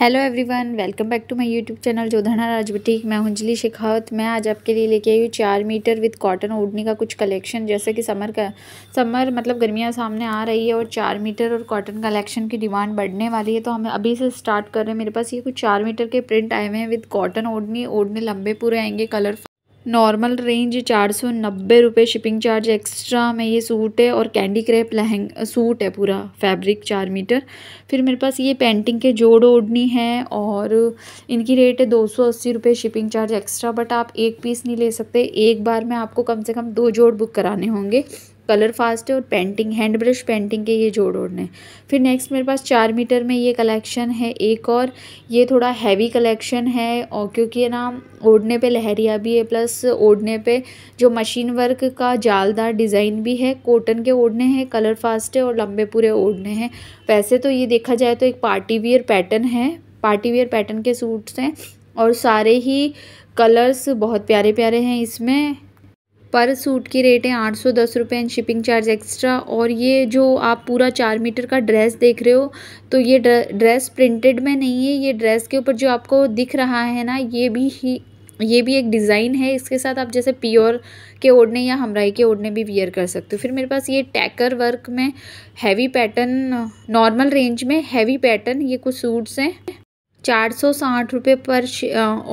hello everyone welcome back to my YouTube channel Jodhana Rajwati मैं अंजलि शेखावत मैं आज आपके लिए लेके आई हूँ चार मीटर विद कॉटन ओढ़नी का कुछ कलेक्शन जैसे कि समर का समर मतलब गर्मियाँ सामने आ रही है और चार मीटर और कॉटन कलेक्शन की डिमांड बढ़ने वाली है तो हम अभी से स्टार्ट कर रहे हैं मेरे पास ये कुछ चार मीटर के प्रिंट आए हुए हैं विद कॉटन ओढ़नी ओढ़ने लंबे पूरे आएंगे कलर नॉर्मल रेंज चार सौ नब्बे रुपये शिपिंग चार्ज एक्स्ट्रा में ये सूट है और कैंडी क्रेप लहंग सूट है पूरा फैब्रिक चार मीटर फिर मेरे पास ये पेंटिंग के जोड़ ओढ़नी है और इनकी रेट है दो सौ अस्सी रुपये शिपिंग चार्ज एक्स्ट्रा बट आप एक पीस नहीं ले सकते एक बार में आपको कम से कम दो जोड़ बुक कराने होंगे कलर फास्ट है और पेंटिंग हैंड ब्रश पेंटिंग के ये जोड़ ओढ़ने फिर नेक्स्ट मेरे पास चार मीटर में ये कलेक्शन है एक और ये थोड़ा हैवी कलेक्शन है और क्योंकि है ना ओढ़ने पे लहरिया भी है प्लस ओढ़ने पे जो मशीन वर्क का जालदार डिज़ाइन भी है कॉटन के ओढ़ने हैं कलर फास्ट है और लंबे पूरे ओढ़ने हैं वैसे तो ये देखा जाए तो एक पार्टी वियर पैटर्न है पार्टी वियर पैटर्न के सूट्स हैं और सारे ही कलर्स बहुत प्यारे प्यारे हैं इसमें पर सूट की रेट है आठ सौ दस रुपये एंड शिपिंग चार्ज एक्स्ट्रा और ये जो आप पूरा चार मीटर का ड्रेस देख रहे हो तो ये ड्रेस प्रिंटेड में नहीं है ये ड्रेस के ऊपर जो आपको दिख रहा है ना ये भी ही ये भी एक डिज़ाइन है इसके साथ आप जैसे प्योर के ओढ़ने या हमराई के ओढ़ने भी वियर कर सकते हो फिर मेरे पास ये टैकर वर्क में हैवी पैटर्न नॉर्मल रेंज में हैवी पैटर्न ये कुछ सूट्स हैं चार सौ साठ रुपये पर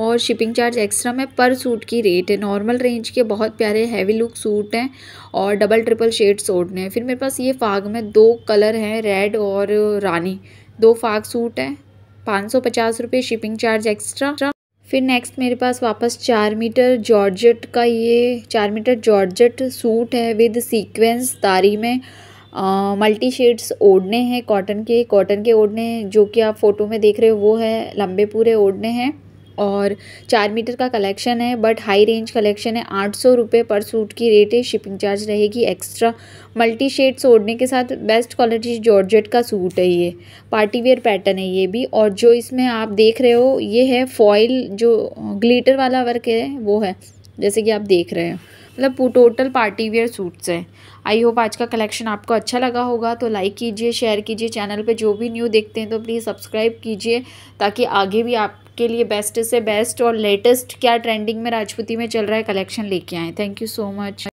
और शिपिंग चार्ज एक्स्ट्रा में पर सूट की रेट है नॉर्मल रेंज के बहुत प्यारे हैवी लुक सूट हैं और डबल ट्रिपल शेड सूट हैं फिर मेरे पास ये फाग में दो कलर हैं रेड और रानी दो फाग सूट हैं पाँच सौ पचास रुपये शिपिंग चार्ज एक्स्ट्रा फिर नेक्स्ट मेरे पास वापस चार मीटर जॉर्जट का ये चार मीटर जॉर्जट सूट है विद सीक्वेंस तारी में मल्टी शेड्स ओढ़ने हैं कॉटन के कॉटन के ओढ़ने जो कि आप फोटो में देख रहे हो वो है लंबे पूरे ओढ़ने हैं और चार मीटर का कलेक्शन है बट हाई रेंज कलेक्शन है आठ सौ रुपये पर सूट की रेट है शिपिंग चार्ज रहेगी एक्स्ट्रा मल्टी शेड्स ओढ़ने के साथ बेस्ट क्वालिटी जॉर्जेट का सूट है ये पार्टी वेयर पैटर्न है ये भी और जो इसमें आप देख रहे हो ये है फॉइल जो ग्लिटर वाला वर्क है वो है जैसे कि आप देख रहे हो मतलब टोटल पार्टी वेयर सूट्स हैं आई होप आज का कलेक्शन आपको अच्छा लगा होगा तो लाइक कीजिए शेयर कीजिए चैनल पे जो भी न्यू देखते हैं तो प्लीज़ सब्सक्राइब कीजिए ताकि आगे भी आपके लिए बेस्ट से बेस्ट और लेटेस्ट क्या ट्रेंडिंग में राजपूती में चल रहा है कलेक्शन लेके आएँ थैंक यू सो मच